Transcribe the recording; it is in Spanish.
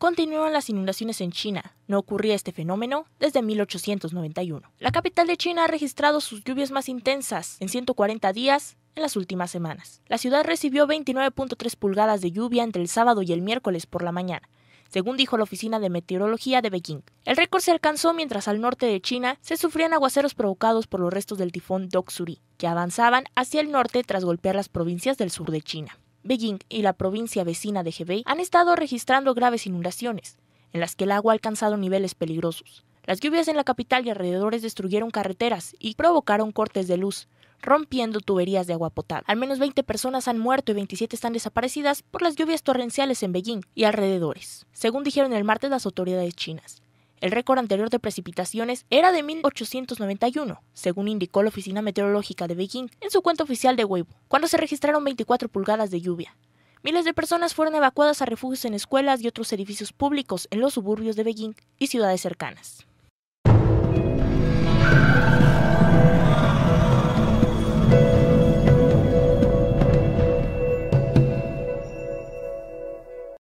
Continúan las inundaciones en China. No ocurría este fenómeno desde 1891. La capital de China ha registrado sus lluvias más intensas en 140 días en las últimas semanas. La ciudad recibió 29.3 pulgadas de lluvia entre el sábado y el miércoles por la mañana, según dijo la Oficina de Meteorología de Beijing. El récord se alcanzó mientras al norte de China se sufrían aguaceros provocados por los restos del tifón Doksuri, que avanzaban hacia el norte tras golpear las provincias del sur de China. Beijing y la provincia vecina de Hebei han estado registrando graves inundaciones, en las que el agua ha alcanzado niveles peligrosos. Las lluvias en la capital y alrededores destruyeron carreteras y provocaron cortes de luz, rompiendo tuberías de agua potable. Al menos 20 personas han muerto y 27 están desaparecidas por las lluvias torrenciales en Beijing y alrededores, según dijeron el martes las autoridades chinas. El récord anterior de precipitaciones era de 1891, según indicó la Oficina Meteorológica de Beijing en su cuenta oficial de Weibo, cuando se registraron 24 pulgadas de lluvia. Miles de personas fueron evacuadas a refugios en escuelas y otros edificios públicos en los suburbios de Beijing y ciudades cercanas.